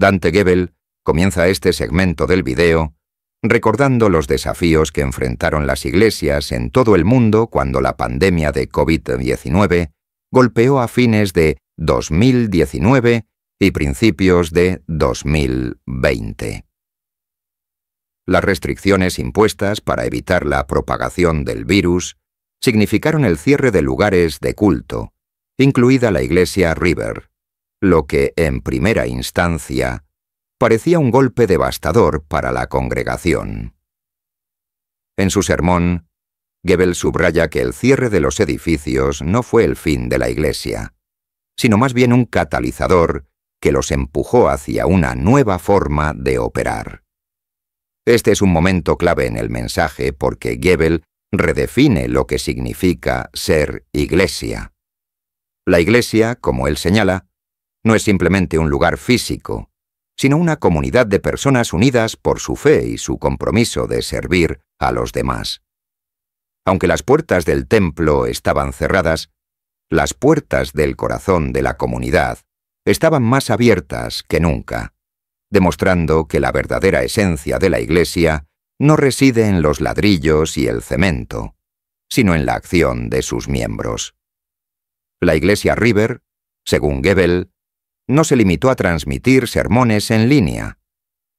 Dante Gebel comienza este segmento del video recordando los desafíos que enfrentaron las iglesias en todo el mundo cuando la pandemia de COVID-19 golpeó a fines de 2019 y principios de 2020. Las restricciones impuestas para evitar la propagación del virus significaron el cierre de lugares de culto, incluida la iglesia River, lo que, en primera instancia, parecía un golpe devastador para la congregación. En su sermón, Goebbels subraya que el cierre de los edificios no fue el fin de la Iglesia, sino más bien un catalizador que los empujó hacia una nueva forma de operar. Este es un momento clave en el mensaje porque Goebbels redefine lo que significa ser iglesia. La iglesia, como él señala, no es simplemente un lugar físico, sino una comunidad de personas unidas por su fe y su compromiso de servir a los demás. Aunque las puertas del templo estaban cerradas, las puertas del corazón de la comunidad estaban más abiertas que nunca, demostrando que la verdadera esencia de la Iglesia no reside en los ladrillos y el cemento, sino en la acción de sus miembros. La Iglesia River, según Gebel, no se limitó a transmitir sermones en línea,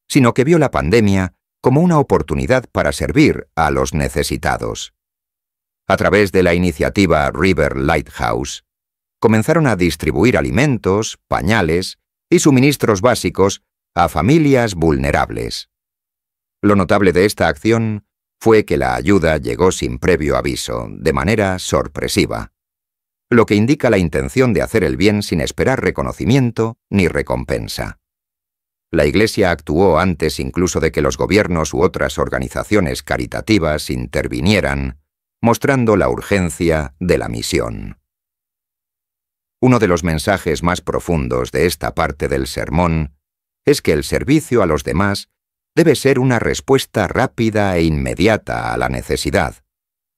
sino que vio la pandemia como una oportunidad para servir a los necesitados. A través de la iniciativa River Lighthouse, comenzaron a distribuir alimentos, pañales y suministros básicos a familias vulnerables. Lo notable de esta acción fue que la ayuda llegó sin previo aviso, de manera sorpresiva lo que indica la intención de hacer el bien sin esperar reconocimiento ni recompensa. La Iglesia actuó antes incluso de que los gobiernos u otras organizaciones caritativas intervinieran, mostrando la urgencia de la misión. Uno de los mensajes más profundos de esta parte del sermón es que el servicio a los demás debe ser una respuesta rápida e inmediata a la necesidad,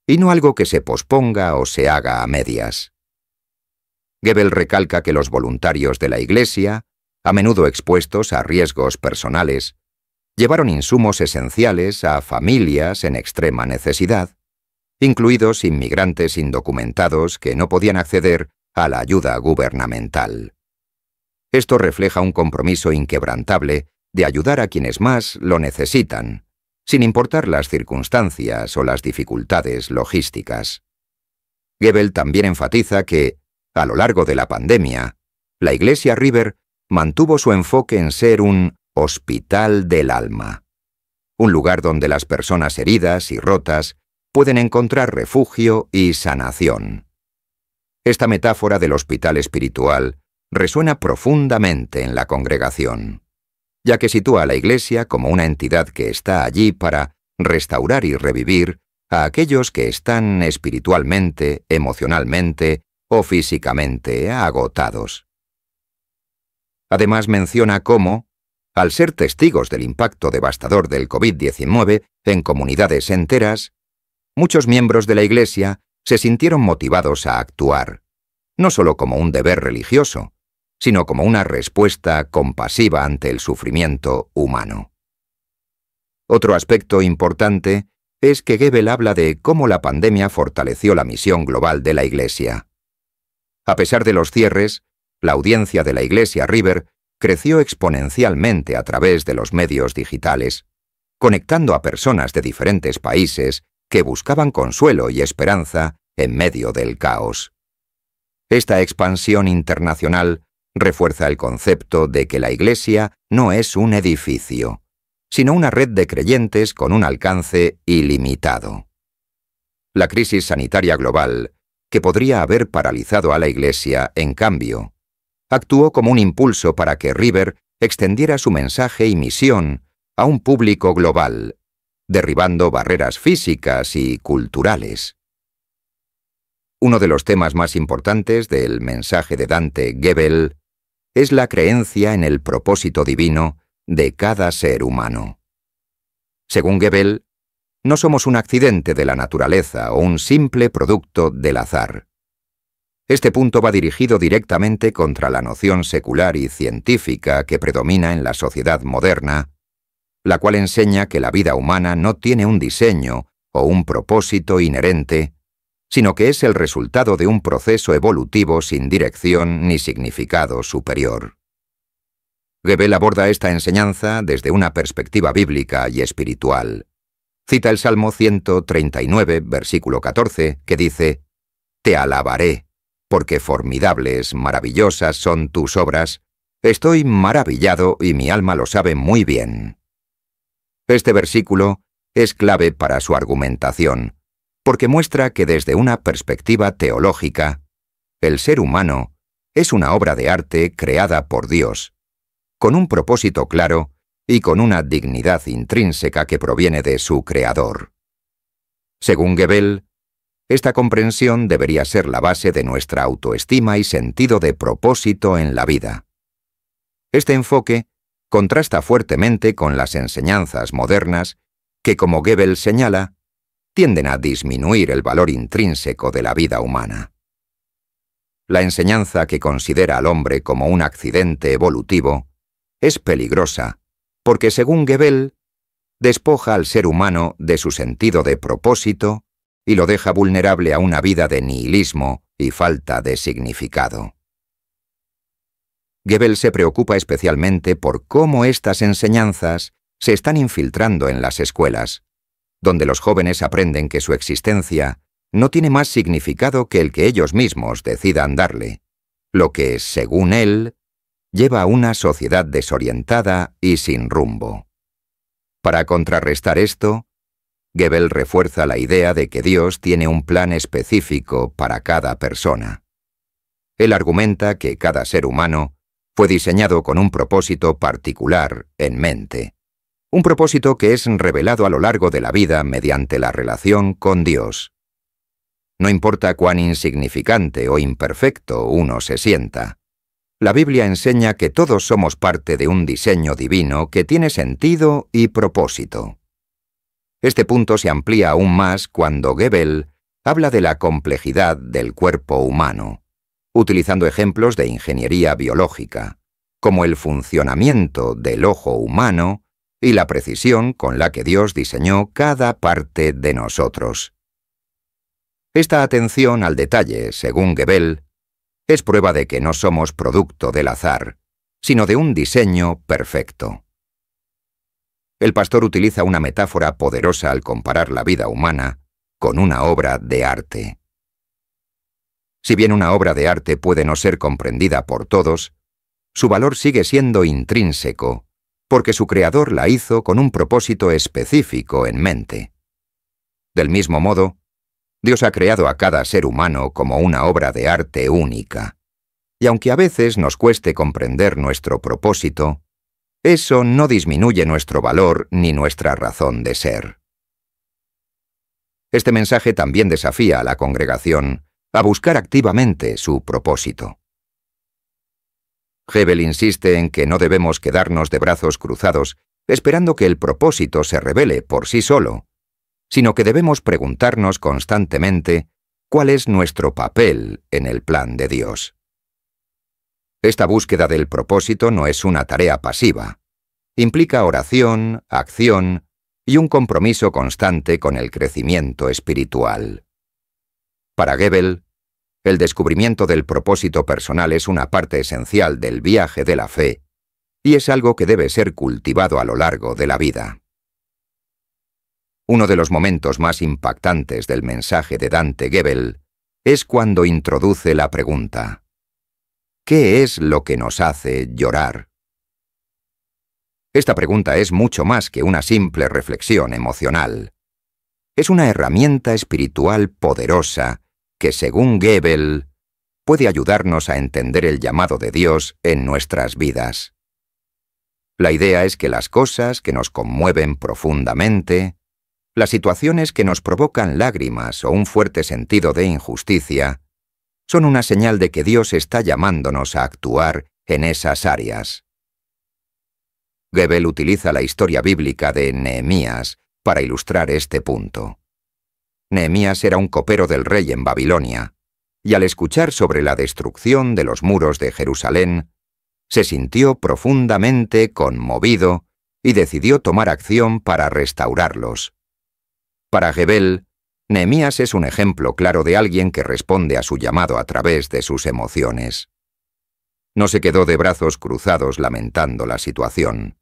y no algo que se posponga o se haga a medias. Goebbels recalca que los voluntarios de la Iglesia, a menudo expuestos a riesgos personales, llevaron insumos esenciales a familias en extrema necesidad, incluidos inmigrantes indocumentados que no podían acceder a la ayuda gubernamental. Esto refleja un compromiso inquebrantable de ayudar a quienes más lo necesitan, sin importar las circunstancias o las dificultades logísticas. Goebbels también enfatiza que a lo largo de la pandemia, la Iglesia River mantuvo su enfoque en ser un hospital del alma, un lugar donde las personas heridas y rotas pueden encontrar refugio y sanación. Esta metáfora del hospital espiritual resuena profundamente en la congregación, ya que sitúa a la Iglesia como una entidad que está allí para restaurar y revivir a aquellos que están espiritualmente, emocionalmente o físicamente ¿eh? agotados. Además menciona cómo, al ser testigos del impacto devastador del COVID-19 en comunidades enteras, muchos miembros de la Iglesia se sintieron motivados a actuar, no solo como un deber religioso, sino como una respuesta compasiva ante el sufrimiento humano. Otro aspecto importante es que Gebel habla de cómo la pandemia fortaleció la misión global de la Iglesia. A pesar de los cierres, la audiencia de la Iglesia River creció exponencialmente a través de los medios digitales, conectando a personas de diferentes países que buscaban consuelo y esperanza en medio del caos. Esta expansión internacional refuerza el concepto de que la Iglesia no es un edificio, sino una red de creyentes con un alcance ilimitado. La crisis sanitaria global que podría haber paralizado a la Iglesia, en cambio, actuó como un impulso para que River extendiera su mensaje y misión a un público global, derribando barreras físicas y culturales. Uno de los temas más importantes del mensaje de Dante Gebel es la creencia en el propósito divino de cada ser humano. Según Gebel, no somos un accidente de la naturaleza o un simple producto del azar. Este punto va dirigido directamente contra la noción secular y científica que predomina en la sociedad moderna, la cual enseña que la vida humana no tiene un diseño o un propósito inherente, sino que es el resultado de un proceso evolutivo sin dirección ni significado superior. Gebel aborda esta enseñanza desde una perspectiva bíblica y espiritual. Cita el Salmo 139, versículo 14, que dice, Te alabaré, porque formidables, maravillosas son tus obras, estoy maravillado y mi alma lo sabe muy bien. Este versículo es clave para su argumentación, porque muestra que desde una perspectiva teológica, el ser humano es una obra de arte creada por Dios, con un propósito claro y con una dignidad intrínseca que proviene de su creador. Según Gebel, esta comprensión debería ser la base de nuestra autoestima y sentido de propósito en la vida. Este enfoque contrasta fuertemente con las enseñanzas modernas que, como Gebel señala, tienden a disminuir el valor intrínseco de la vida humana. La enseñanza que considera al hombre como un accidente evolutivo es peligrosa porque según Gebel, despoja al ser humano de su sentido de propósito y lo deja vulnerable a una vida de nihilismo y falta de significado. Gebel se preocupa especialmente por cómo estas enseñanzas se están infiltrando en las escuelas, donde los jóvenes aprenden que su existencia no tiene más significado que el que ellos mismos decidan darle, lo que, según él, lleva a una sociedad desorientada y sin rumbo. Para contrarrestar esto, Gebel refuerza la idea de que Dios tiene un plan específico para cada persona. Él argumenta que cada ser humano fue diseñado con un propósito particular en mente, un propósito que es revelado a lo largo de la vida mediante la relación con Dios. No importa cuán insignificante o imperfecto uno se sienta, la Biblia enseña que todos somos parte de un diseño divino que tiene sentido y propósito. Este punto se amplía aún más cuando Gebel habla de la complejidad del cuerpo humano, utilizando ejemplos de ingeniería biológica, como el funcionamiento del ojo humano y la precisión con la que Dios diseñó cada parte de nosotros. Esta atención al detalle, según Gebel, es prueba de que no somos producto del azar, sino de un diseño perfecto. El pastor utiliza una metáfora poderosa al comparar la vida humana con una obra de arte. Si bien una obra de arte puede no ser comprendida por todos, su valor sigue siendo intrínseco, porque su creador la hizo con un propósito específico en mente. Del mismo modo, Dios ha creado a cada ser humano como una obra de arte única. Y aunque a veces nos cueste comprender nuestro propósito, eso no disminuye nuestro valor ni nuestra razón de ser. Este mensaje también desafía a la congregación a buscar activamente su propósito. Hebel insiste en que no debemos quedarnos de brazos cruzados esperando que el propósito se revele por sí solo, sino que debemos preguntarnos constantemente cuál es nuestro papel en el plan de Dios. Esta búsqueda del propósito no es una tarea pasiva. Implica oración, acción y un compromiso constante con el crecimiento espiritual. Para Gebel, el descubrimiento del propósito personal es una parte esencial del viaje de la fe y es algo que debe ser cultivado a lo largo de la vida. Uno de los momentos más impactantes del mensaje de Dante Gebel es cuando introduce la pregunta ¿Qué es lo que nos hace llorar? Esta pregunta es mucho más que una simple reflexión emocional. Es una herramienta espiritual poderosa que, según Gebel, puede ayudarnos a entender el llamado de Dios en nuestras vidas. La idea es que las cosas que nos conmueven profundamente las situaciones que nos provocan lágrimas o un fuerte sentido de injusticia son una señal de que Dios está llamándonos a actuar en esas áreas. Gebel utiliza la historia bíblica de Nehemías para ilustrar este punto. Nehemías era un copero del rey en Babilonia, y al escuchar sobre la destrucción de los muros de Jerusalén, se sintió profundamente conmovido y decidió tomar acción para restaurarlos. Para Gebel, Nehemías es un ejemplo claro de alguien que responde a su llamado a través de sus emociones. No se quedó de brazos cruzados lamentando la situación,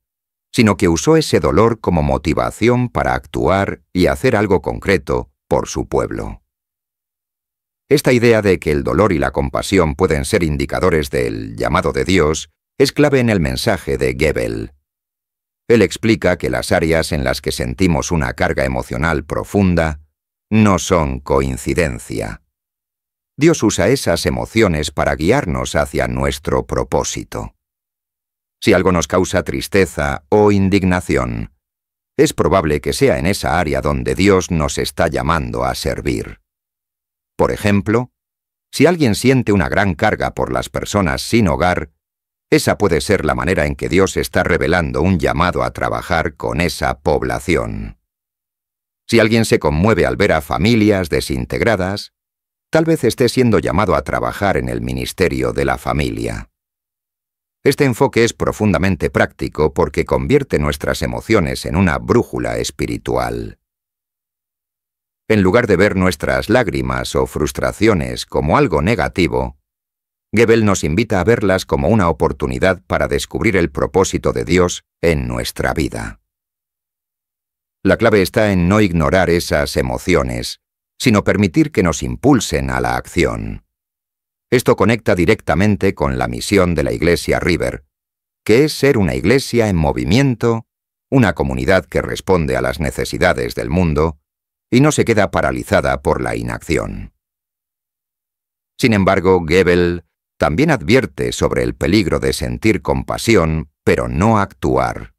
sino que usó ese dolor como motivación para actuar y hacer algo concreto por su pueblo. Esta idea de que el dolor y la compasión pueden ser indicadores del llamado de Dios es clave en el mensaje de Gebel. Él explica que las áreas en las que sentimos una carga emocional profunda no son coincidencia. Dios usa esas emociones para guiarnos hacia nuestro propósito. Si algo nos causa tristeza o indignación, es probable que sea en esa área donde Dios nos está llamando a servir. Por ejemplo, si alguien siente una gran carga por las personas sin hogar, esa puede ser la manera en que Dios está revelando un llamado a trabajar con esa población. Si alguien se conmueve al ver a familias desintegradas, tal vez esté siendo llamado a trabajar en el ministerio de la familia. Este enfoque es profundamente práctico porque convierte nuestras emociones en una brújula espiritual. En lugar de ver nuestras lágrimas o frustraciones como algo negativo, Gebel nos invita a verlas como una oportunidad para descubrir el propósito de Dios en nuestra vida. La clave está en no ignorar esas emociones, sino permitir que nos impulsen a la acción. Esto conecta directamente con la misión de la Iglesia River, que es ser una iglesia en movimiento, una comunidad que responde a las necesidades del mundo y no se queda paralizada por la inacción. Sin embargo, Goebbels también advierte sobre el peligro de sentir compasión, pero no actuar.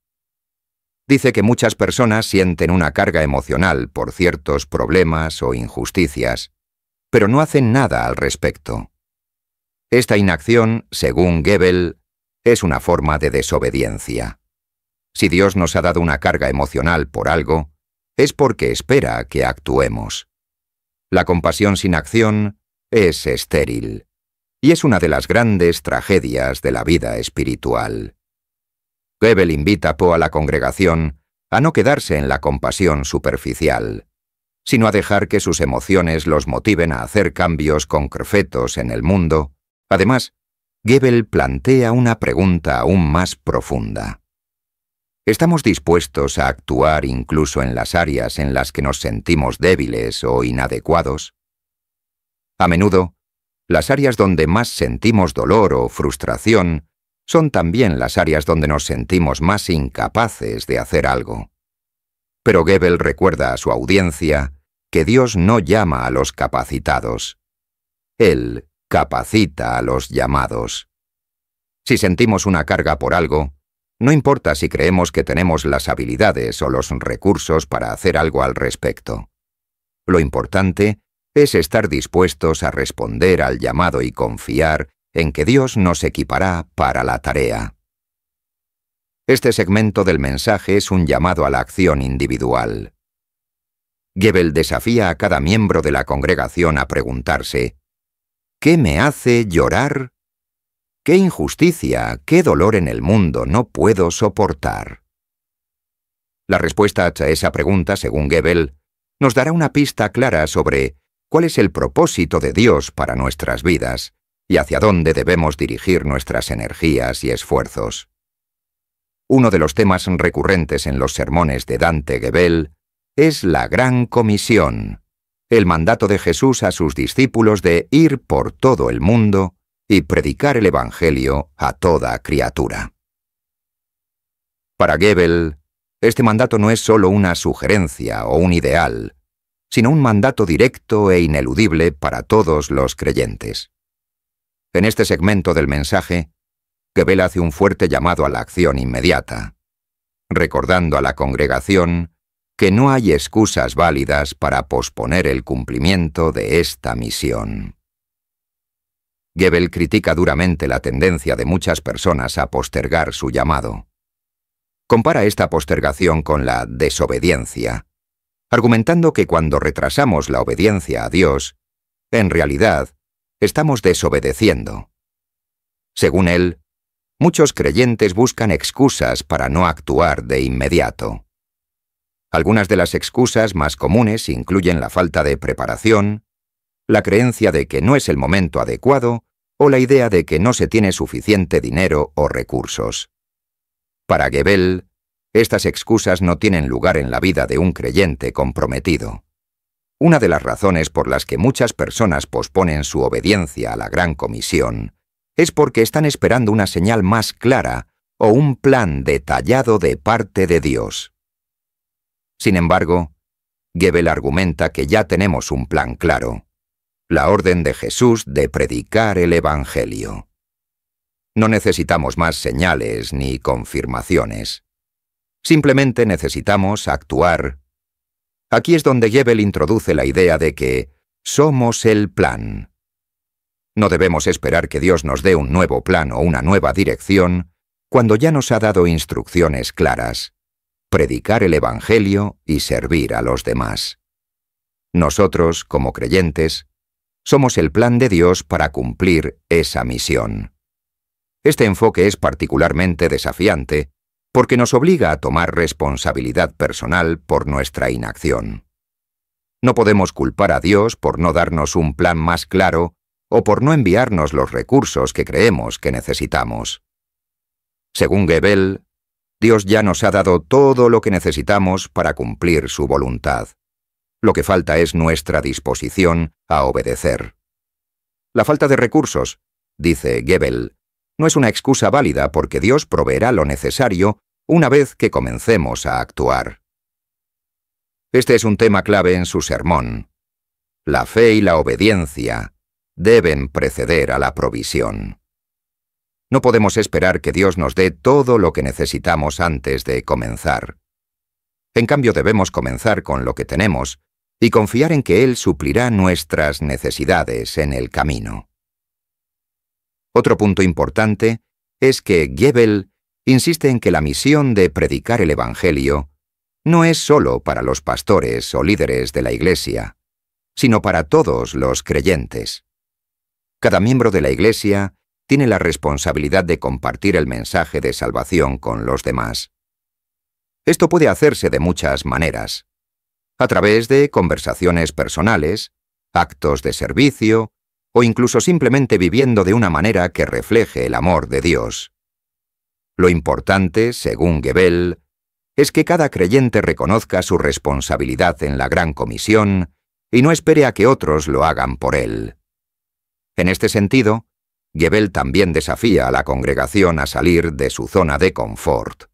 Dice que muchas personas sienten una carga emocional por ciertos problemas o injusticias, pero no hacen nada al respecto. Esta inacción, según Gebel, es una forma de desobediencia. Si Dios nos ha dado una carga emocional por algo, es porque espera que actuemos. La compasión sin acción es estéril y es una de las grandes tragedias de la vida espiritual. Goebel invita a Poe a la congregación a no quedarse en la compasión superficial, sino a dejar que sus emociones los motiven a hacer cambios concretos en el mundo. Además, Goebel plantea una pregunta aún más profunda. ¿Estamos dispuestos a actuar incluso en las áreas en las que nos sentimos débiles o inadecuados? A menudo, las áreas donde más sentimos dolor o frustración son también las áreas donde nos sentimos más incapaces de hacer algo. Pero Goebbels recuerda a su audiencia que Dios no llama a los capacitados. Él capacita a los llamados. Si sentimos una carga por algo, no importa si creemos que tenemos las habilidades o los recursos para hacer algo al respecto. Lo importante es estar dispuestos a responder al llamado y confiar en que Dios nos equipará para la tarea. Este segmento del mensaje es un llamado a la acción individual. Gebel desafía a cada miembro de la congregación a preguntarse, ¿qué me hace llorar? ¿Qué injusticia, qué dolor en el mundo no puedo soportar? La respuesta a esa pregunta, según Gebel, nos dará una pista clara sobre cuál es el propósito de Dios para nuestras vidas y hacia dónde debemos dirigir nuestras energías y esfuerzos. Uno de los temas recurrentes en los sermones de Dante Gebel es la gran comisión, el mandato de Jesús a sus discípulos de ir por todo el mundo y predicar el Evangelio a toda criatura. Para Gebel, este mandato no es sólo una sugerencia o un ideal, sino un mandato directo e ineludible para todos los creyentes. En este segmento del mensaje, Gebel hace un fuerte llamado a la acción inmediata, recordando a la congregación que no hay excusas válidas para posponer el cumplimiento de esta misión. Gebel critica duramente la tendencia de muchas personas a postergar su llamado. Compara esta postergación con la desobediencia, argumentando que cuando retrasamos la obediencia a Dios, en realidad, estamos desobedeciendo. Según él, muchos creyentes buscan excusas para no actuar de inmediato. Algunas de las excusas más comunes incluyen la falta de preparación, la creencia de que no es el momento adecuado o la idea de que no se tiene suficiente dinero o recursos. Para Gebel, estas excusas no tienen lugar en la vida de un creyente comprometido. Una de las razones por las que muchas personas posponen su obediencia a la Gran Comisión es porque están esperando una señal más clara o un plan detallado de parte de Dios. Sin embargo, Gebel argumenta que ya tenemos un plan claro, la orden de Jesús de predicar el Evangelio. No necesitamos más señales ni confirmaciones. Simplemente necesitamos actuar. Aquí es donde Jebel introduce la idea de que somos el plan. No debemos esperar que Dios nos dé un nuevo plan o una nueva dirección cuando ya nos ha dado instrucciones claras. Predicar el Evangelio y servir a los demás. Nosotros, como creyentes, somos el plan de Dios para cumplir esa misión. Este enfoque es particularmente desafiante porque nos obliga a tomar responsabilidad personal por nuestra inacción. No podemos culpar a Dios por no darnos un plan más claro o por no enviarnos los recursos que creemos que necesitamos. Según Gebel, Dios ya nos ha dado todo lo que necesitamos para cumplir su voluntad. Lo que falta es nuestra disposición a obedecer. La falta de recursos, dice Gebel, no es una excusa válida porque Dios proveerá lo necesario una vez que comencemos a actuar. Este es un tema clave en su sermón. La fe y la obediencia deben preceder a la provisión. No podemos esperar que Dios nos dé todo lo que necesitamos antes de comenzar. En cambio, debemos comenzar con lo que tenemos y confiar en que Él suplirá nuestras necesidades en el camino. Otro punto importante es que Gebel insiste en que la misión de predicar el Evangelio no es sólo para los pastores o líderes de la Iglesia, sino para todos los creyentes. Cada miembro de la Iglesia tiene la responsabilidad de compartir el mensaje de salvación con los demás. Esto puede hacerse de muchas maneras, a través de conversaciones personales, actos de servicio, o incluso simplemente viviendo de una manera que refleje el amor de Dios. Lo importante, según Gebel, es que cada creyente reconozca su responsabilidad en la gran comisión y no espere a que otros lo hagan por él. En este sentido, Gebel también desafía a la congregación a salir de su zona de confort.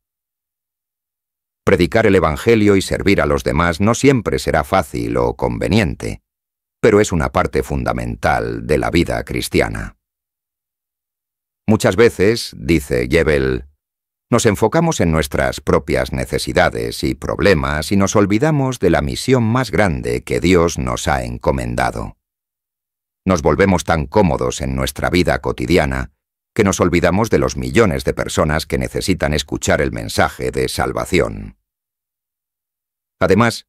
Predicar el Evangelio y servir a los demás no siempre será fácil o conveniente pero es una parte fundamental de la vida cristiana. Muchas veces, dice Jebel, nos enfocamos en nuestras propias necesidades y problemas y nos olvidamos de la misión más grande que Dios nos ha encomendado. Nos volvemos tan cómodos en nuestra vida cotidiana que nos olvidamos de los millones de personas que necesitan escuchar el mensaje de salvación. Además,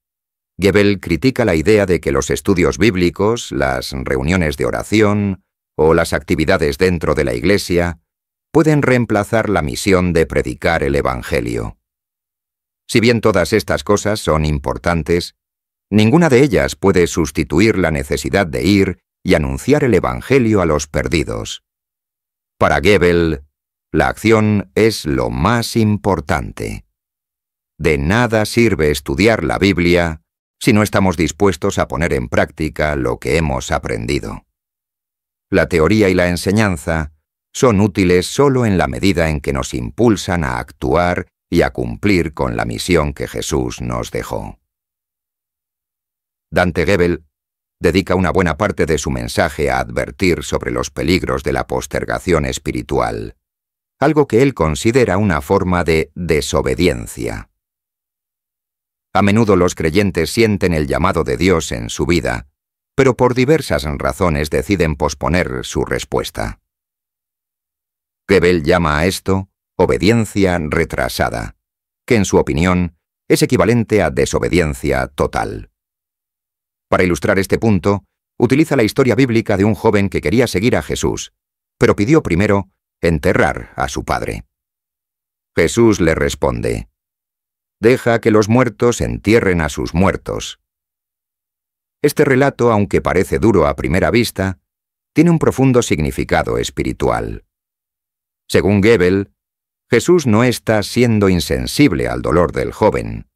Gebel critica la idea de que los estudios bíblicos, las reuniones de oración o las actividades dentro de la Iglesia pueden reemplazar la misión de predicar el Evangelio. Si bien todas estas cosas son importantes, ninguna de ellas puede sustituir la necesidad de ir y anunciar el Evangelio a los perdidos. Para Gebel, la acción es lo más importante. De nada sirve estudiar la Biblia si no estamos dispuestos a poner en práctica lo que hemos aprendido. La teoría y la enseñanza son útiles solo en la medida en que nos impulsan a actuar y a cumplir con la misión que Jesús nos dejó. Dante Gebel dedica una buena parte de su mensaje a advertir sobre los peligros de la postergación espiritual, algo que él considera una forma de desobediencia. A menudo los creyentes sienten el llamado de Dios en su vida, pero por diversas razones deciden posponer su respuesta. Kebel llama a esto obediencia retrasada, que en su opinión es equivalente a desobediencia total. Para ilustrar este punto, utiliza la historia bíblica de un joven que quería seguir a Jesús, pero pidió primero enterrar a su padre. Jesús le responde, Deja que los muertos entierren a sus muertos. Este relato, aunque parece duro a primera vista, tiene un profundo significado espiritual. Según Gebel, Jesús no está siendo insensible al dolor del joven,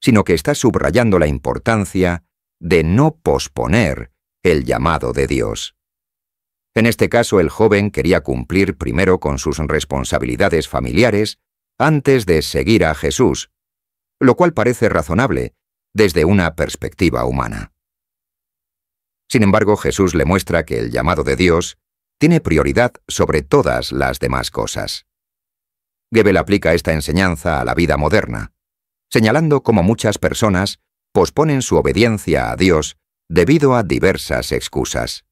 sino que está subrayando la importancia de no posponer el llamado de Dios. En este caso el joven quería cumplir primero con sus responsabilidades familiares antes de seguir a Jesús, lo cual parece razonable desde una perspectiva humana. Sin embargo, Jesús le muestra que el llamado de Dios tiene prioridad sobre todas las demás cosas. Gebel aplica esta enseñanza a la vida moderna, señalando cómo muchas personas posponen su obediencia a Dios debido a diversas excusas.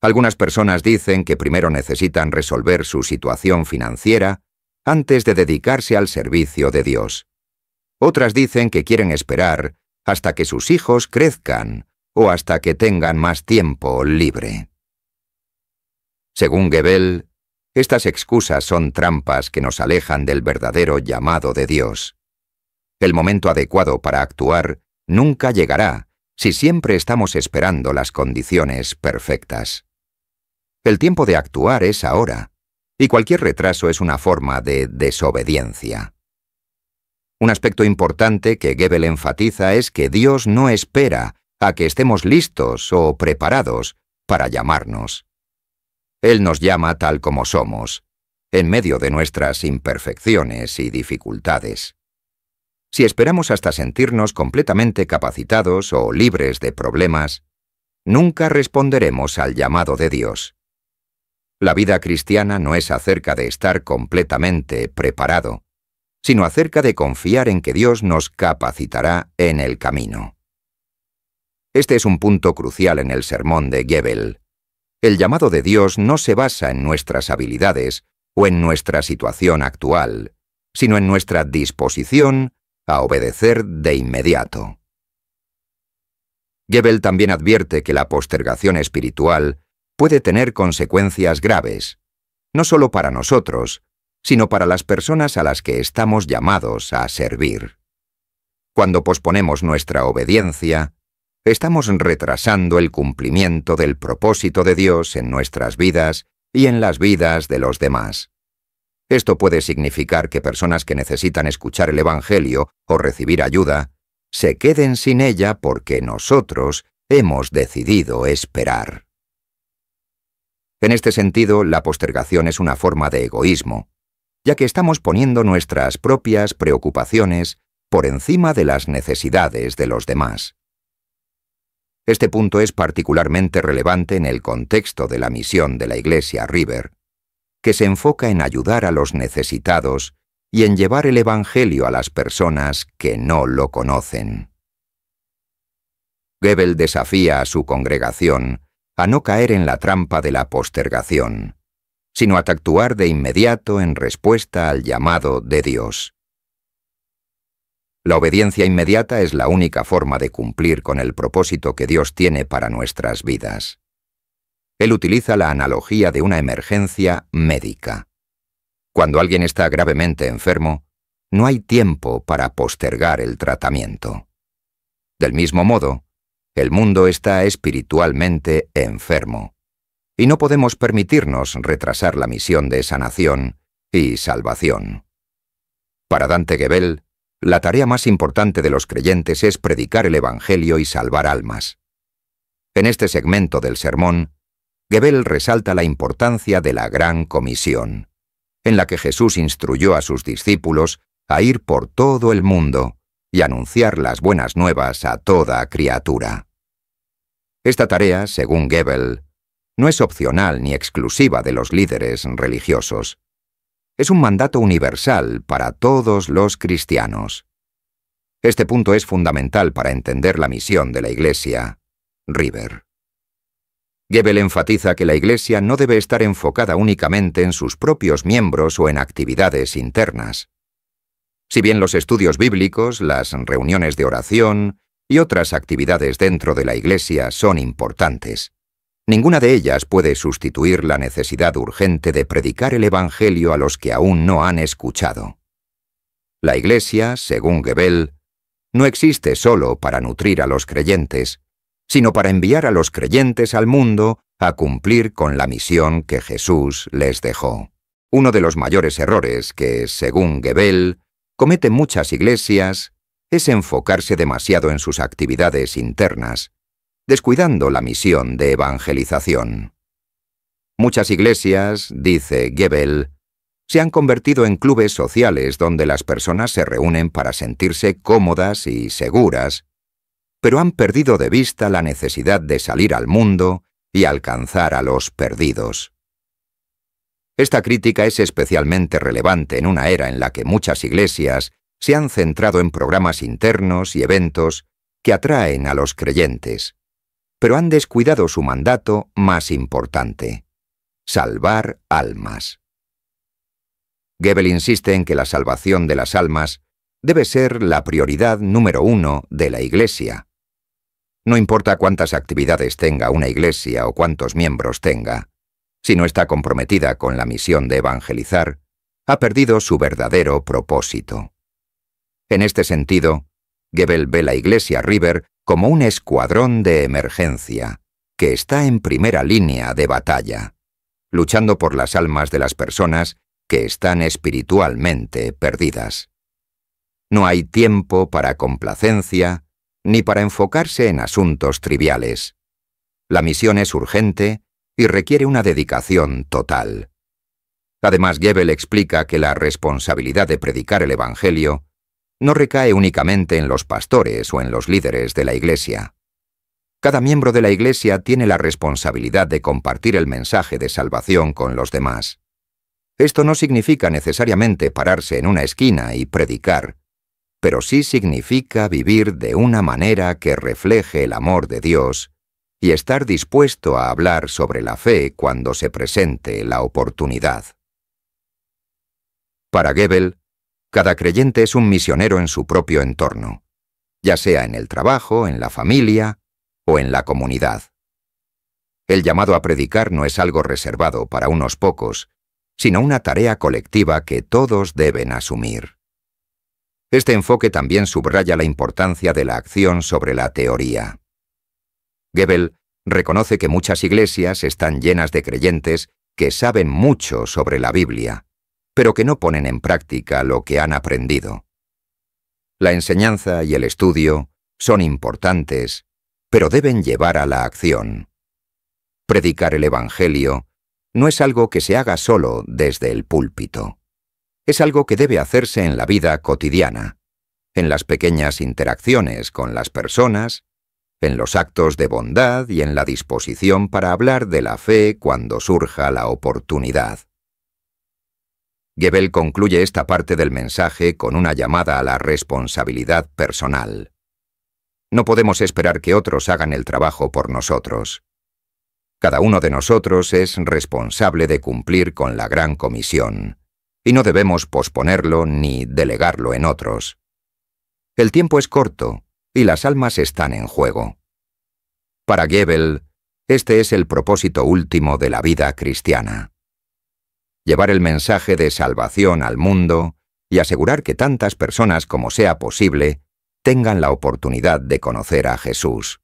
Algunas personas dicen que primero necesitan resolver su situación financiera antes de dedicarse al servicio de Dios. Otras dicen que quieren esperar hasta que sus hijos crezcan o hasta que tengan más tiempo libre. Según Gebel, estas excusas son trampas que nos alejan del verdadero llamado de Dios. El momento adecuado para actuar nunca llegará si siempre estamos esperando las condiciones perfectas. El tiempo de actuar es ahora, y cualquier retraso es una forma de desobediencia. Un aspecto importante que Gebel enfatiza es que Dios no espera a que estemos listos o preparados para llamarnos. Él nos llama tal como somos, en medio de nuestras imperfecciones y dificultades. Si esperamos hasta sentirnos completamente capacitados o libres de problemas, nunca responderemos al llamado de Dios. La vida cristiana no es acerca de estar completamente preparado, sino acerca de confiar en que Dios nos capacitará en el camino. Este es un punto crucial en el sermón de Gebel. El llamado de Dios no se basa en nuestras habilidades o en nuestra situación actual, sino en nuestra disposición a obedecer de inmediato. Gebel también advierte que la postergación espiritual puede tener consecuencias graves, no solo para nosotros, sino para las personas a las que estamos llamados a servir. Cuando posponemos nuestra obediencia, estamos retrasando el cumplimiento del propósito de Dios en nuestras vidas y en las vidas de los demás. Esto puede significar que personas que necesitan escuchar el Evangelio o recibir ayuda, se queden sin ella porque nosotros hemos decidido esperar. En este sentido, la postergación es una forma de egoísmo, ya que estamos poniendo nuestras propias preocupaciones por encima de las necesidades de los demás. Este punto es particularmente relevante en el contexto de la misión de la Iglesia River, que se enfoca en ayudar a los necesitados y en llevar el Evangelio a las personas que no lo conocen. Goebel desafía a su congregación a no caer en la trampa de la postergación sino a actuar de inmediato en respuesta al llamado de Dios. La obediencia inmediata es la única forma de cumplir con el propósito que Dios tiene para nuestras vidas. Él utiliza la analogía de una emergencia médica. Cuando alguien está gravemente enfermo, no hay tiempo para postergar el tratamiento. Del mismo modo, el mundo está espiritualmente enfermo y no podemos permitirnos retrasar la misión de sanación y salvación. Para Dante Gebel, la tarea más importante de los creyentes es predicar el Evangelio y salvar almas. En este segmento del sermón, Gebel resalta la importancia de la gran comisión, en la que Jesús instruyó a sus discípulos a ir por todo el mundo y anunciar las buenas nuevas a toda criatura. Esta tarea, según Gebel, no es opcional ni exclusiva de los líderes religiosos. Es un mandato universal para todos los cristianos. Este punto es fundamental para entender la misión de la Iglesia. River. Gebel enfatiza que la Iglesia no debe estar enfocada únicamente en sus propios miembros o en actividades internas. Si bien los estudios bíblicos, las reuniones de oración y otras actividades dentro de la Iglesia son importantes, Ninguna de ellas puede sustituir la necesidad urgente de predicar el Evangelio a los que aún no han escuchado. La Iglesia, según Gebel, no existe solo para nutrir a los creyentes, sino para enviar a los creyentes al mundo a cumplir con la misión que Jesús les dejó. Uno de los mayores errores que, según Gebel, cometen muchas iglesias es enfocarse demasiado en sus actividades internas descuidando la misión de evangelización. Muchas iglesias, dice Gebel, se han convertido en clubes sociales donde las personas se reúnen para sentirse cómodas y seguras, pero han perdido de vista la necesidad de salir al mundo y alcanzar a los perdidos. Esta crítica es especialmente relevante en una era en la que muchas iglesias se han centrado en programas internos y eventos que atraen a los creyentes pero han descuidado su mandato más importante, salvar almas. Goebbels insiste en que la salvación de las almas debe ser la prioridad número uno de la Iglesia. No importa cuántas actividades tenga una Iglesia o cuántos miembros tenga, si no está comprometida con la misión de evangelizar, ha perdido su verdadero propósito. En este sentido, Goebbels ve la Iglesia River como un escuadrón de emergencia que está en primera línea de batalla, luchando por las almas de las personas que están espiritualmente perdidas. No hay tiempo para complacencia ni para enfocarse en asuntos triviales. La misión es urgente y requiere una dedicación total. Además, Gebel explica que la responsabilidad de predicar el Evangelio no recae únicamente en los pastores o en los líderes de la Iglesia. Cada miembro de la Iglesia tiene la responsabilidad de compartir el mensaje de salvación con los demás. Esto no significa necesariamente pararse en una esquina y predicar, pero sí significa vivir de una manera que refleje el amor de Dios y estar dispuesto a hablar sobre la fe cuando se presente la oportunidad. Para Goebbels, cada creyente es un misionero en su propio entorno, ya sea en el trabajo, en la familia o en la comunidad. El llamado a predicar no es algo reservado para unos pocos, sino una tarea colectiva que todos deben asumir. Este enfoque también subraya la importancia de la acción sobre la teoría. Goebbels reconoce que muchas iglesias están llenas de creyentes que saben mucho sobre la Biblia, pero que no ponen en práctica lo que han aprendido. La enseñanza y el estudio son importantes, pero deben llevar a la acción. Predicar el Evangelio no es algo que se haga solo desde el púlpito. Es algo que debe hacerse en la vida cotidiana, en las pequeñas interacciones con las personas, en los actos de bondad y en la disposición para hablar de la fe cuando surja la oportunidad. Gebel concluye esta parte del mensaje con una llamada a la responsabilidad personal. No podemos esperar que otros hagan el trabajo por nosotros. Cada uno de nosotros es responsable de cumplir con la gran comisión, y no debemos posponerlo ni delegarlo en otros. El tiempo es corto, y las almas están en juego. Para Gebel, este es el propósito último de la vida cristiana llevar el mensaje de salvación al mundo y asegurar que tantas personas como sea posible tengan la oportunidad de conocer a Jesús.